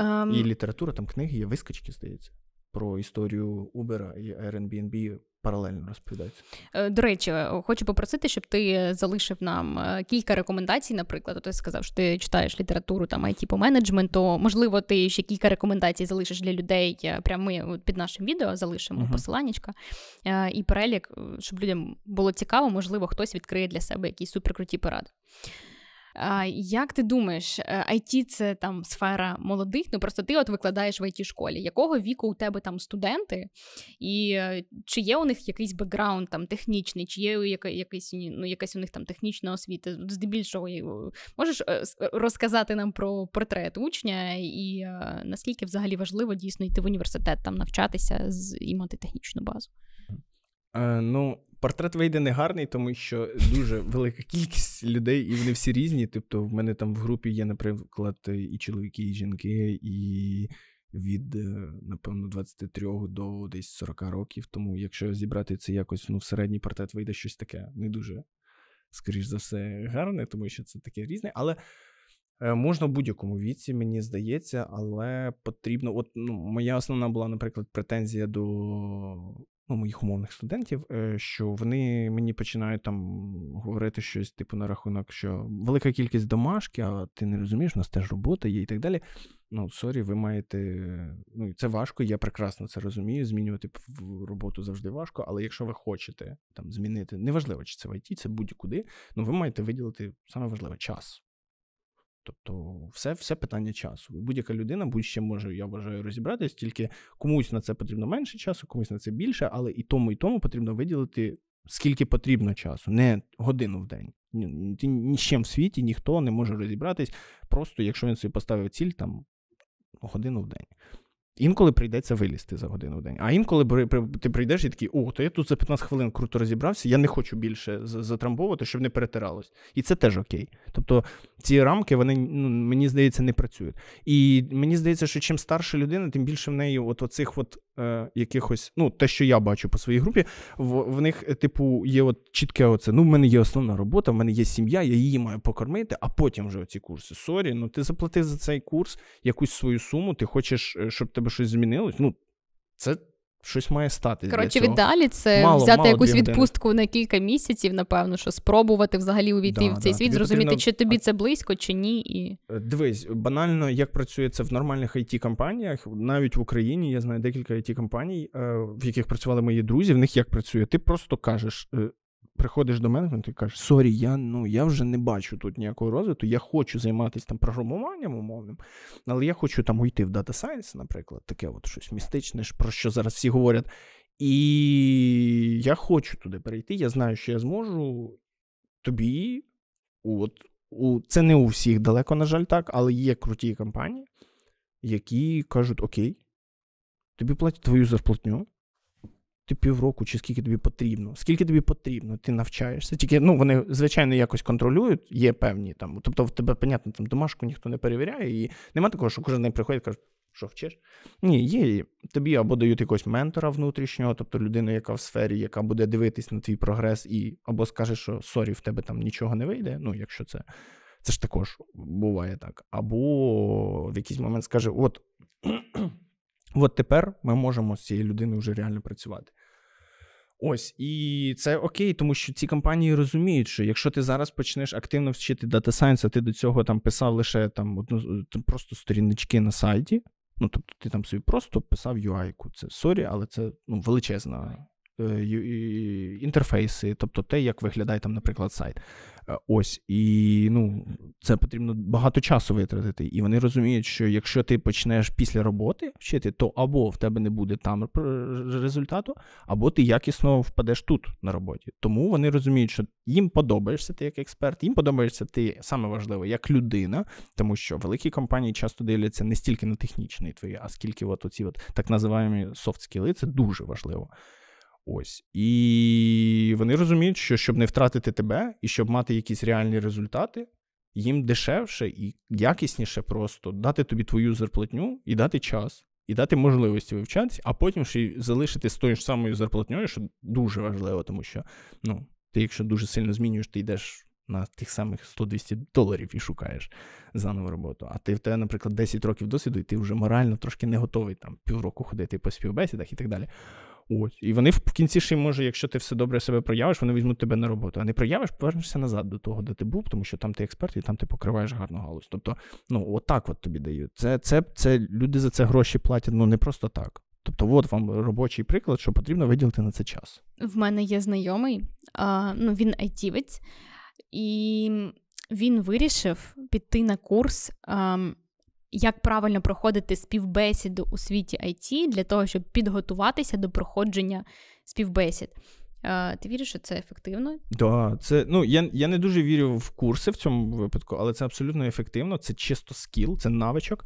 Speaker 1: um... і література,
Speaker 2: там книги є вискочки, здається, про історію Убера і Airbnb Паралельно розповідають.
Speaker 1: Е, до речі, хочу попросити, щоб ти залишив нам е, кілька рекомендацій. Наприклад, ти сказав, що ти читаєш літературу там IT по менеджменту. Можливо, ти ще кілька рекомендацій залишиш для людей. Е, Прямо ми під нашим відео залишимо uh-huh. посиланнячка і перелік, щоб людям було цікаво, можливо, хтось відкриє для себе якісь суперкруті поради. Як ти думаєш, IT е, – це там сфера молодих? Ну просто ти от викладаєш в it школі. Якого віку у тебе там студенти, і е, чи є у них якийсь бекграунд там технічний, чи є якийсь ну, якась у них там технічна освіта? Здебільшого е, можеш розказати нам про портрет учня і наскільки взагалі важливо дійсно йти в університет там навчатися і мати технічну базу?
Speaker 2: Е, ну, Портрет вийде не гарний, тому що дуже велика кількість людей, і вони всі різні. Тобто, в мене там в групі є, наприклад, і чоловіки, і жінки, і від, е, напевно, 23 до десь 40 років. Тому, якщо зібрати це якось ну, в середній портрет, вийде щось таке. Не дуже, скоріш за все, гарне, тому що це таке різне. Але е, можна в будь-якому віці, мені здається, але потрібно. От ну, моя основна була, наприклад, претензія до ну, моїх умовних студентів, е, що вони мені починають там говорити щось, типу, на рахунок, що велика кількість домашки, а ти не розумієш, у нас теж робота є і так далі. Ну, сорі, ви маєте. Ну, це важко, я прекрасно це розумію. Змінювати роботу завжди важко, але якщо ви хочете там змінити, неважливо, чи це в IT, це будь-куди, ну ви маєте виділити саме важливе час. Тобто, все все питання часу. Будь-яка людина будь-що може, я вважаю, розібратися, тільки комусь на це потрібно менше часу, комусь на це більше, але і тому, і тому потрібно виділити скільки потрібно часу, не годину в день. Ти ні з чим в світі ніхто не може розібратись, просто якщо він собі поставив ціль там годину в день. Інколи прийдеться вилізти за годину в день. А інколи ти прийдеш і такий, о, то я тут за 15 хвилин круто розібрався, я не хочу більше затрамбовувати, щоб не перетиралось. І це теж окей. Тобто ці рамки, вони, ну, мені здається, не працюють. І мені здається, що чим старша людина, тим більше в неї от оцих от Е, якихось, ну, те, що я бачу по своїй групі, в, в них, е, типу, є от чітке оце. Ну, в мене є основна робота, в мене є сім'я, я її маю покормити, а потім вже оці курси. Сорі, ну ти заплатив за цей курс якусь свою суму, ти хочеш, е, щоб тебе щось змінилось. Ну, це Щось має стати. Коротше, в ідеалі це мало, взяти мало якусь відпустку
Speaker 1: години. на кілька місяців, напевно, що спробувати взагалі увійти да, в цей да. світ, тобі зрозуміти, потрібно... чи тобі це близько, чи ні. І...
Speaker 2: Е, дивись, банально, як працює це в нормальних it компаніях навіть в Україні я знаю декілька it компаній е, в яких працювали мої друзі, в них як працює. Ти просто кажеш: е, приходиш до менеджменту і кажеш, сорі, я ну я вже не бачу тут ніякого розвитку, я хочу займатися там програмуванням умовним, але я хочу там уйти в Data Science, наприклад, таке от щось містичне, про що зараз всі говорять. І я хочу туди перейти, я знаю, що я зможу. Тобі, от, у, це не у всіх далеко, на жаль, так, але є круті компанії, які кажуть: Окей, тобі платять твою зарплатню, ти півроку, чи скільки тобі потрібно, скільки тобі потрібно, ти навчаєшся. Тільки ну вони звичайно якось контролюють, є певні там. Тобто, в тебе, понятно, там домашку ніхто не перевіряє, і нема такого, що кожен день приходить і каже, що вчиш? Ні, є. Тобі або дають якогось ментора внутрішнього, тобто людину, яка в сфері, яка буде дивитись на твій прогрес, і або скаже, що сорі, в тебе там нічого не вийде. Ну, якщо це це ж також буває так. Або в якийсь момент скаже: от, от тепер ми можемо з цією людиною вже реально працювати. Ось і це окей, тому що ці компанії розуміють, що якщо ти зараз почнеш активно вчити дата Science, а ти до цього там писав лише там одну е, просто сторіночки на сайті. Ну тобто ти там собі просто писав UI-ку. Це сорі, але це ну величезна інтерфейси, тобто те, як виглядає там, наприклад, сайт. Е, ось і ну, це потрібно багато часу витратити. І вони розуміють, що якщо ти почнеш після роботи вчити, то або в тебе не буде там результату, або ти якісно впадеш тут на роботі. Тому вони розуміють, що їм подобаєшся ти як експерт, їм подобаєшся ти саме важливо, як людина, тому що великі компанії часто дивляться не стільки на технічний твої, а скільки от оці от так називаємо софт-скіли, це дуже важливо. Ось і вони розуміють, що щоб не втратити тебе і щоб мати якісь реальні результати, їм дешевше і якісніше просто дати тобі твою зарплатню і дати час, і дати можливості вивчатися, а потім ще й залишити з тою ж самою зарплатньою, що дуже важливо, тому що ну, ти, якщо дуже сильно змінюєш, ти йдеш. На тих самих 100-200 доларів і шукаєш заново роботу. А ти в тебе, наприклад, 10 років досвіду, і ти вже морально трошки не готовий там півроку ходити по співбесідах і так далі. Ось. І вони в кінці ще може, якщо ти все добре себе проявиш, вони візьмуть тебе на роботу. А не проявиш, повернешся назад до того, де ти був, тому що там ти експерт і там ти покриваєш гарну галузь. Тобто, ну отак от тобі дають. Це це, це люди за це гроші платять, ну не просто так. Тобто, от вам робочий приклад, що потрібно виділити на це час.
Speaker 1: В мене є знайомий, а, ну він айтівець, і він вирішив піти на курс. А, як правильно проходити співбесіду у світі IT для того, щоб підготуватися до проходження співбесід. Е, ти віриш, що це ефективно?
Speaker 2: Да, це ну я я не дуже вірю в курси в цьому випадку, але це абсолютно ефективно. Це чисто скіл, це навичок.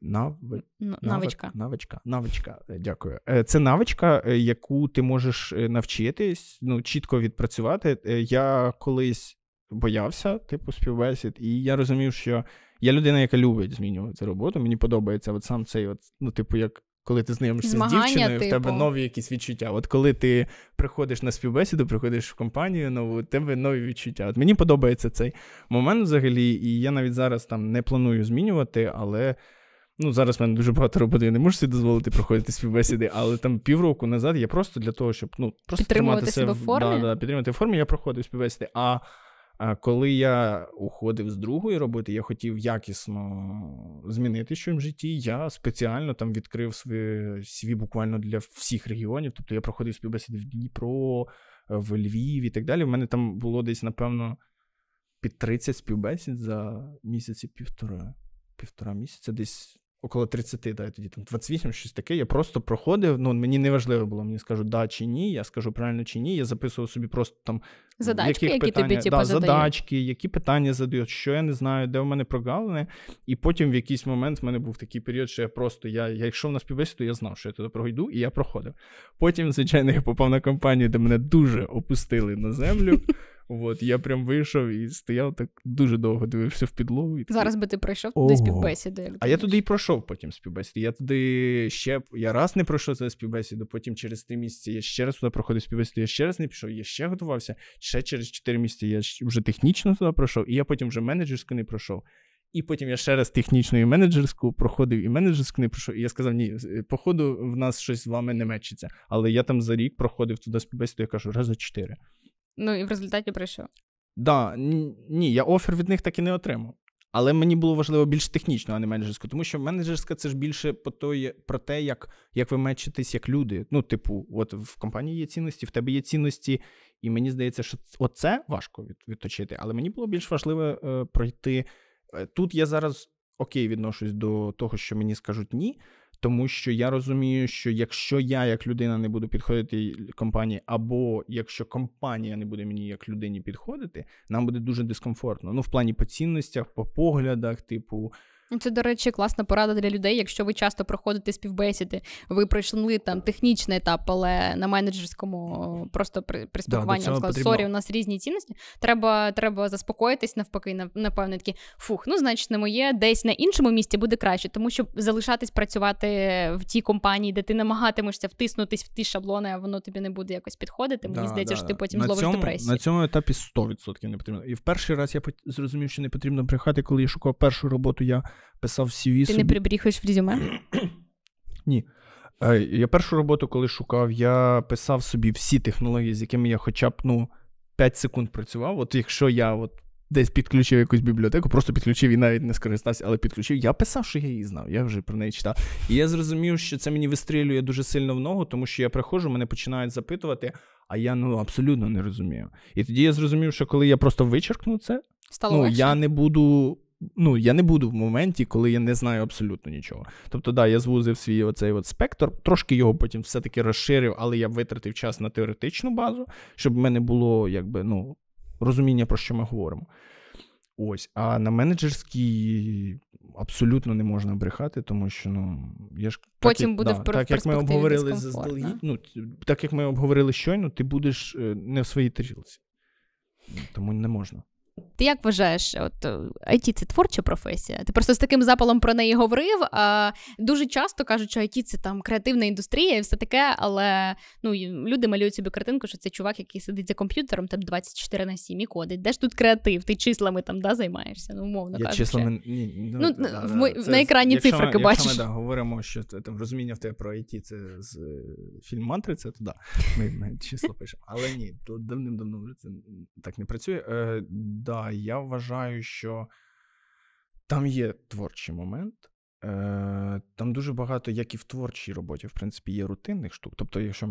Speaker 2: Нави... Навичка. Навичка. Навичка. Е, дякую. Е, це навичка, яку ти можеш навчитись, ну, чітко відпрацювати. Я колись боявся, типу, співбесід, і я розумів, що я людина, яка любить змінювати роботу. Мені подобається от сам цей, от, ну, типу, як коли ти знайомишся Змагання, з дівчиною, типу. в тебе типу. нові якісь відчуття. От коли ти приходиш на співбесіду, приходиш в компанію, нову, в тебе нові відчуття. От мені подобається цей момент взагалі, і я навіть зараз там не планую змінювати, але. Ну, зараз в мене дуже багато роботи, я не можу собі дозволити проходити співбесіди, але там півроку назад я просто для того, щоб ну просто тримати себе в формі. Да, да, підтримати в формі, я проходив співбесіди. А коли я уходив з другої роботи, я хотів якісно змінити щось в житті. Я спеціально там відкрив свій свій буквально для всіх регіонів. Тобто я проходив співбесіди в Дніпро, в Львів і так далі. У мене там було десь, напевно, під 30 співбесід за місяці півтора. Півтора місяця, десь около 30, да, тоді там 28, щось таке. Я просто проходив. Ну мені не важливо було, мені скажуть да чи ні. Я скажу правильно чи ні. Я записував собі просто там задачки, які питання, тобі типу, да, задачки, які питання задають, що я не знаю, де в мене прогалини. І потім в якийсь момент в мене був такий період, що я просто я, я йшов на нас співбесіду, я знав, що я туди пройду, і я проходив. Потім, звичайно, я попав на компанію, де мене дуже опустили на землю. От, я прям вийшов і стояв так дуже довго дивився в підлогу. І так... Зараз би ти
Speaker 1: пройшов Ого. туди співбесіди.
Speaker 2: А я туди і пройшов потім співбесіду. Я туди ще я раз не пройшов за співбесіду, потім через три місяці я ще раз туди проходив співбесіду, я ще раз не пішов, я ще готувався. Ще через чотири місяці я вже технічно туди пройшов, і я потім вже менеджерську не пройшов. І потім я ще раз технічну і менеджерську проходив і менеджерську не пройшов. І я сказав, ні, е, походу в нас щось з вами не мечиться. Але я там за рік проходив туди співбесіду, я кажу, раз за чотири.
Speaker 1: Ну і в результаті про що?
Speaker 2: Да, Ні, я офер від них так і не отримав. Але мені було важливо більш технічно, а не менеджерську, тому що менеджерська це ж більше по той, про те, як як ви мечитесь як люди. Ну, типу, от в компанії є цінності, в тебе є цінності, і мені здається, що оце важко від, відточити. Але мені було більш важливо е, пройти. Е, тут я зараз окей відношусь до того, що мені скажуть ні. Тому що я розумію, що якщо я як людина не буду підходити компанії, або якщо компанія не буде мені як людині підходити, нам буде дуже дискомфортно. Ну, в плані по цінностях, по поглядах, типу.
Speaker 1: Ну, це, до речі, класна порада для людей. Якщо ви часто проходите співбесіди, ви пройшли там технічний етап, але на менеджерському е, просто при, при спілкуванні да, сказали, сорі, у нас різні цінності. Треба треба заспокоїтись, навпаки, напевно, такі фух, ну значить, не моє, десь на іншому місці буде краще, тому що залишатись працювати в тій компанії, де ти намагатимешся втиснутись в ті шаблони, а воно тобі не буде якось підходити. Мені да, здається, да, що ти потім на зловиш цьому, депресію. На
Speaker 2: цьому етапі 100% не потрібно. І в перший раз я зрозумів, що не потрібно брехати, коли я шукав першу роботу. я писав CV. Ти собі. не
Speaker 1: прибріхаєш в резюме?
Speaker 2: Ні. Е, я першу роботу, коли шукав, я писав собі всі технології, з якими я хоча б ну, 5 секунд працював. От якщо я от десь підключив якусь бібліотеку, просто підключив і навіть не скористався, але підключив, я писав, що я її знав, я вже про неї читав. І я зрозумів, що це мені вистрілює дуже сильно в ногу, тому що я приходжу, мене починають запитувати, а я ну абсолютно не розумію. І тоді я зрозумів, що коли я просто вичеркну це, Стало ну, легше. я не буду ну, я не буду в моменті, коли я не знаю абсолютно нічого. Тобто, да, я звузив свій оцей от спектр, трошки його потім все-таки розширив, але я витратив час на теоретичну базу, щоб в мене було якби, ну, розуміння, про що ми говоримо. Ось, а на менеджерській абсолютно не можна брехати, тому що ну я ж
Speaker 1: потім так, буде да, в так, як ми обговорили заздалегідь. Ну
Speaker 2: так як ми обговорили щойно, ти будеш е, не в своїй тарілці, тому не можна.
Speaker 1: Ти як вважаєш, от IT е, це творча професія? Ти просто з таким запалом про неї говорив. А Дуже часто кажуть, що IT це там креативна індустрія і все таке, але ну люди малюють собі картинку, що це чувак, який сидить за комп'ютером там 24 на 7 і кодить. Де ж тут креатив? Ти числами там да, займаєшся? Ну, умовно кажучи. числами ну, ну да, на екрані якщо цифрики якщо бачиш. Якщо
Speaker 2: ми да, говоримо, що там розуміння в тебе про IT це з е, фільм Матриця, то да, ми, ми числа пишемо. Але ні, то давним-давно вже це так не працює. Е, да, я вважаю, що там є творчий момент. Э, там дуже багато, як і в творчій роботі, в принципі, є рутинних штук. Тобто, якщо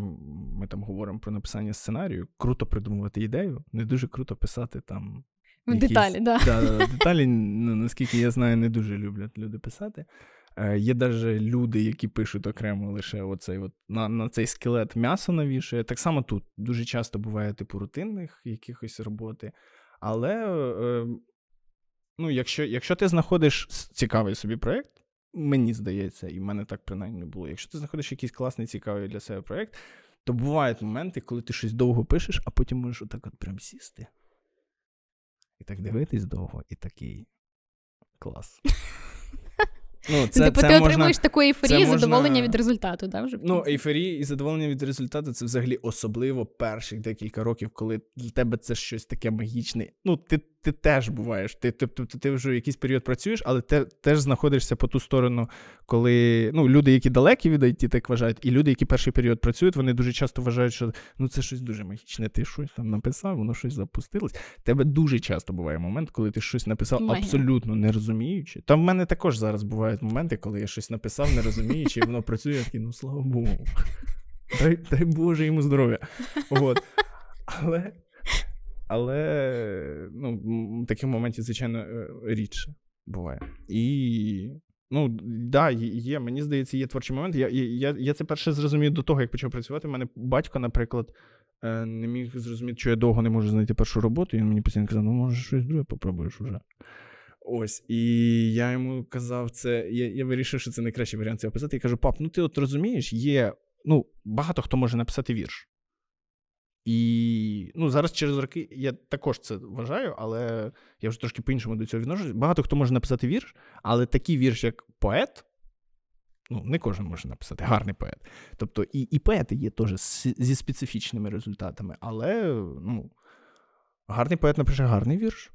Speaker 2: ми там говоримо про написання сценарію, круто придумувати ідею, не дуже круто писати там. Якісь, деталі, да. да. Деталі, ну, наскільки я знаю, не дуже люблять люди писати. Е, Є навіть люди, які пишуть окремо лише оцей от, на на цей скелет м'ясо навішує. Так само тут дуже часто буває типу рутинних якихось роботи, але е, ну, якщо якщо ти знаходиш цікавий собі проєкт, мені здається, і в мене так принаймні було. Якщо ти знаходиш якийсь класний, цікавий для себе проєкт, то бувають моменти, коли ти щось довго пишеш, а потім можеш отак от прям сісти. І так дивитись довго, і такий клас. Ну, ну, це, Типу, це ти можна... отримуєш таку ейфорію можна... задоволення від результату, да, вже? Ну, ейфорія і задоволення від результату це взагалі особливо перших декілька років, коли для тебе це щось таке магічне. Ну, ти ти теж буваєш. Ти ти, ти, ти вже якийсь період працюєш, але ти теж знаходишся по ту сторону, коли ну, люди, які далекі від IT, так вважають, і люди, які перший період працюють, вони дуже часто вважають, що ну це щось дуже магічне. Ти щось там написав, воно щось запустилось. Тебе дуже часто буває момент, коли ти щось написав Магія. абсолютно не розуміючи. Там в мене також зараз бувають моменти, коли я щось написав, не розуміючи, і воно працює, я такий, ну слава Богу. Дай дай Боже йому здоров'я. От. Але але ну, таких моментів, звичайно, е, рідше буває. І ну, да, є, мені здається, є творчі момент. Я я, я це перше зрозумів до того, як почав працювати. У мене батько, наприклад, е, не міг зрозуміти, що я довго не можу знайти першу роботу. І він мені постійно казав, ну може, щось друге попробуєш уже. Ось, і я йому казав, це я я вирішив, що це найкращий варіант цього писати. Я кажу, пап, ну ти от розумієш, є. Ну, багато хто може написати вірш. І ну зараз через роки я також це вважаю, але я вже трошки по-іншому до цього відношусь. Багато хто може написати вірш, але такий вірш, як поет, ну не кожен може написати гарний поет. Тобто, і і поети є теж зі специфічними результатами, але ну, гарний поет напише гарний вірш,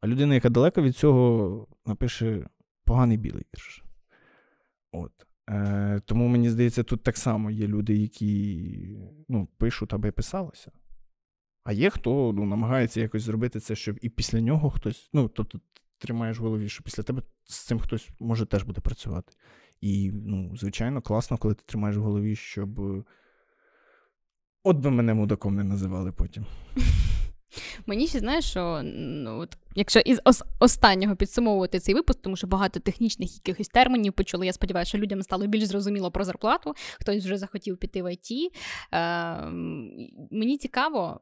Speaker 2: а людина, яка далека від цього, напише поганий білий вірш. От. Е, Тому мені здається, тут так само є люди, які ну, пишуть, аби писалося. А є хто ну, намагається якось зробити це, щоб і після нього хтось, ну, тобто, тримаєш в голові, що після тебе з цим хтось може теж буде працювати. І, ну, звичайно, класно, коли ти тримаєш в голові, щоб. Е, от би мене мудаком не називали потім.
Speaker 1: Мені ще знаєш, що ну от якщо із ос- останнього підсумовувати цей випуск, тому що багато технічних якихось термінів почули. Я сподіваюся, що людям стало більш зрозуміло про зарплату. Хтось вже захотів піти в ІТ. Е, ем, Мені цікаво,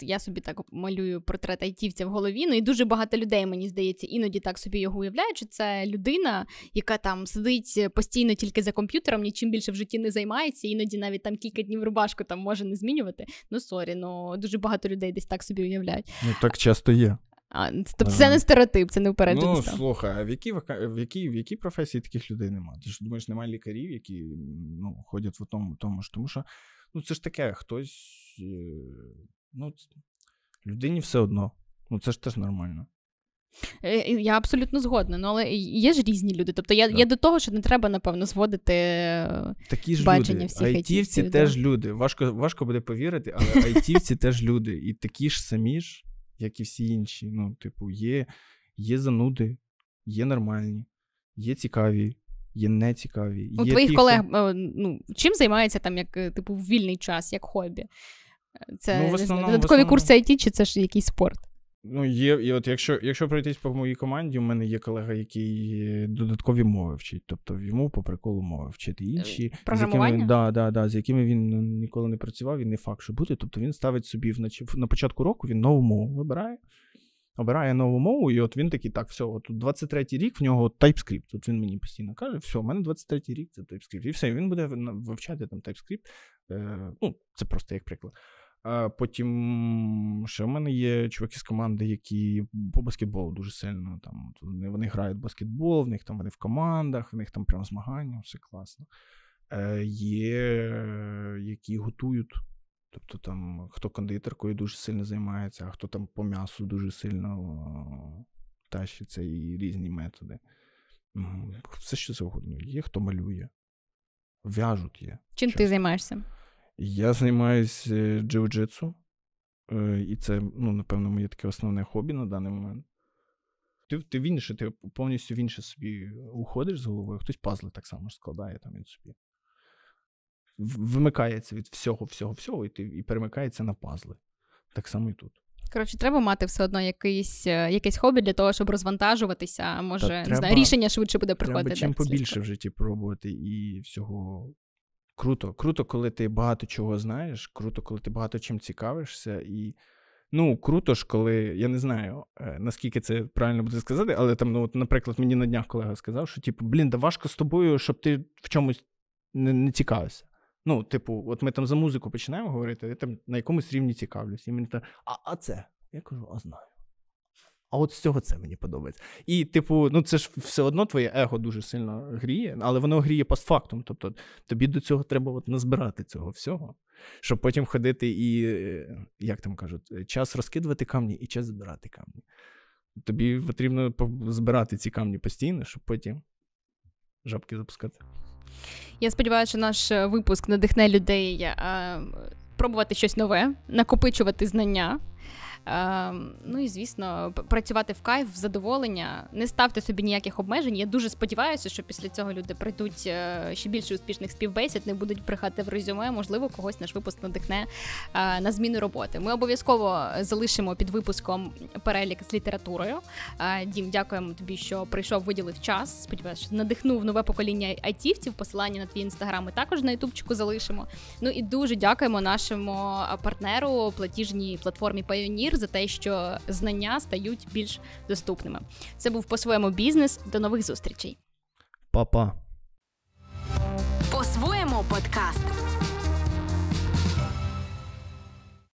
Speaker 1: я собі так малюю портрет айтівця в голові. Ну і дуже багато людей, мені здається, іноді так собі його уявляють, що це людина, яка там сидить постійно тільки за комп'ютером, нічим більше в житті не займається, іноді навіть там кілька днів рубашку там може не змінювати. Ну сорі, ну дуже багато людей десь так собі уявляють.
Speaker 2: Ну так часто є.
Speaker 1: А, Тобто це не стереотип, це не упередження. Ну,
Speaker 2: слухай, а в якій в якій, в якій професії таких людей немає? Ти ж думаєш, немає лікарів, які ну, ходять в тому тому ж. Тому що ну, це ж таке, хтось е, ну, людині все одно. Ну це ж теж нормально.
Speaker 1: Е, е, я абсолютно згодна, ну але є ж різні люди. Тобто я я до того, що не треба, напевно, зводити е, Такі ж бачення люди. всіх айтівці теж
Speaker 2: люди. Важко важко буде повірити, але айтівці теж люди. І такі ж самі ж, як і всі інші. Ну, типу, є є зануди, є нормальні, є цікаві, є нецікаві. У є твоїх тих, колег
Speaker 1: ну, чим займається там, як типу, в вільний час, як хобі? Це ну, в основному, додаткові в основному... курси IT, чи це ж якийсь спорт?
Speaker 2: Ну, є, і от якщо якщо пройтись по моїй команді, у мене є колега, який е, додаткові мови вчить. Тобто йому по приколу мови вчити е, інші, з якими він, да, да, да, з якими він ніколи не працював, і не факт, що буде. Тобто він ставить собі вначе на початку року він нову мову вибирає, обирає нову мову, і от він такий, так, все, от 23-й рік в нього TypeScript. Тут він мені постійно каже, все, у мене 23-й рік це TypeScript. І все, він буде вивчати там TypeScript. Е, ну, це просто як приклад. Потім ще в мене є чуваки з команди, які по баскетболу дуже сильно там вони, вони грають баскетбол, в них там вони в командах, в них там прям змагання, все класно. Е, Є які готують. Тобто там хто кондитеркою дуже сильно займається, а хто там по м'ясу дуже сильно е, тащиться і різні методи. Все що завгодно. Є хто малює, в'яжуть є. Чим Щось. ти займаєшся? Я займаюся е, джиу-джитсу, е, і це, ну, напевно, моє таке основне хобі на даний момент. Ти ти в інше, ти повністю в інше собі уходиш з головою, хтось пазли так само складає там він собі. Вимикається від всього, всього, всього, і ти і перемикається на пазли. Так само і тут.
Speaker 1: Коротше, треба мати все одно якийсь, е, якесь хобі для того, щоб розвантажуватися. Може, Та, не знаю, рішення швидше буде приходити. Треба Чим побільше
Speaker 2: в житті пробувати і всього круто. Круто, коли ти багато чого знаєш, круто, коли ти багато чим цікавишся. І ну, круто ж, коли я не знаю е, наскільки це правильно буде сказати, але там, ну, от, наприклад, мені на днях колега сказав, що типу, блін, да важко з тобою, щоб ти в чомусь не, не цікавився. Ну, типу, от ми там за музику починаємо говорити, я там на якомусь рівні цікавлюсь. І мені так, а, а це? Я кажу, а знаю. А от з цього це мені подобається. І, типу, ну це ж все одно твоє его дуже сильно гріє, але воно гріє постфактум. Тобто тобі до цього треба от назбирати цього всього, щоб потім ходити і, е, як там кажуть, час розкидувати камні і час збирати камні. Тобі потрібно збирати ці камні постійно, щоб потім жабки запускати.
Speaker 1: Я сподіваюся, що наш е, випуск надихне людей а, е, пробувати щось нове, накопичувати знання. Ем, ну і звісно, працювати в кайф в задоволення, не ставте собі ніяких обмежень. Я дуже сподіваюся, що після цього люди прийдуть е, ще більше успішних співбесід, не будуть прихати в резюме. Можливо, когось наш випуск надихне е, на зміну роботи. Ми обов'язково залишимо під випуском перелік з літературою. Е, Дім, дякуємо тобі, що прийшов, виділив час. Сподіваюся, що надихнув нове покоління айтівців. Посилання на твій інстаграм ми також на ютубчику залишимо. Ну і дуже дякуємо нашому партнеру платіжній платформі Payoneer, мір за те, що знання стають більш доступними. Це був по-своєму бізнес. До нових зустрічей. Па-па. По-своєму
Speaker 2: подкаст.